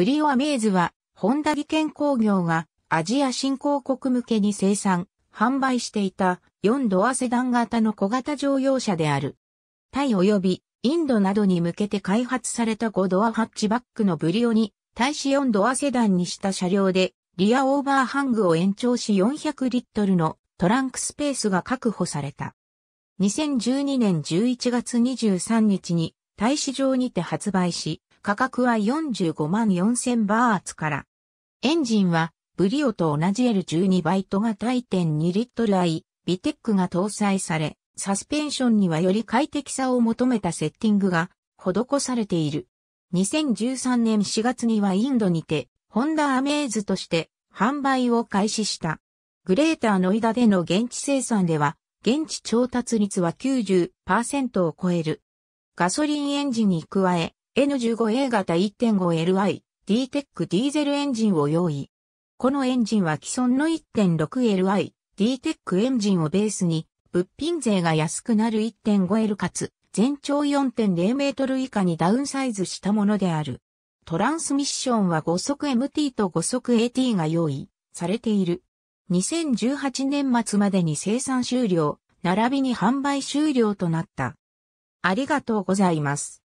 ブリオアメーズは、本田技研工業がアジア新興国向けに生産、販売していた4ドアセダン型の小型乗用車である。タイ及びインドなどに向けて開発された5ドアハッチバックのブリオに対し4ドアセダンにした車両でリアオーバーハングを延長し400リットルのトランクスペースが確保された。2012年11月23日に大市場にて発売し、価格は45万4000バーツから。エンジンは、ブリオと同じ L12 バイト型1.2リットル i、ビテックが搭載され、サスペンションにはより快適さを求めたセッティングが施されている。2013年4月にはインドにて、ホンダアメーズとして販売を開始した。グレーターノイダでの現地生産では、現地調達率は90%を超える。ガソリンエンジンに加え、N15A 型 1.5Li D-TEC ディーゼルエンジンを用意。このエンジンは既存の 1.6Li D-TEC エンジンをベースに物品税が安くなる 1.5L かつ全長4.0メートル以下にダウンサイズしたものである。トランスミッションは5速 MT と5速 AT が用意されている。2018年末までに生産終了、並びに販売終了となった。ありがとうございます。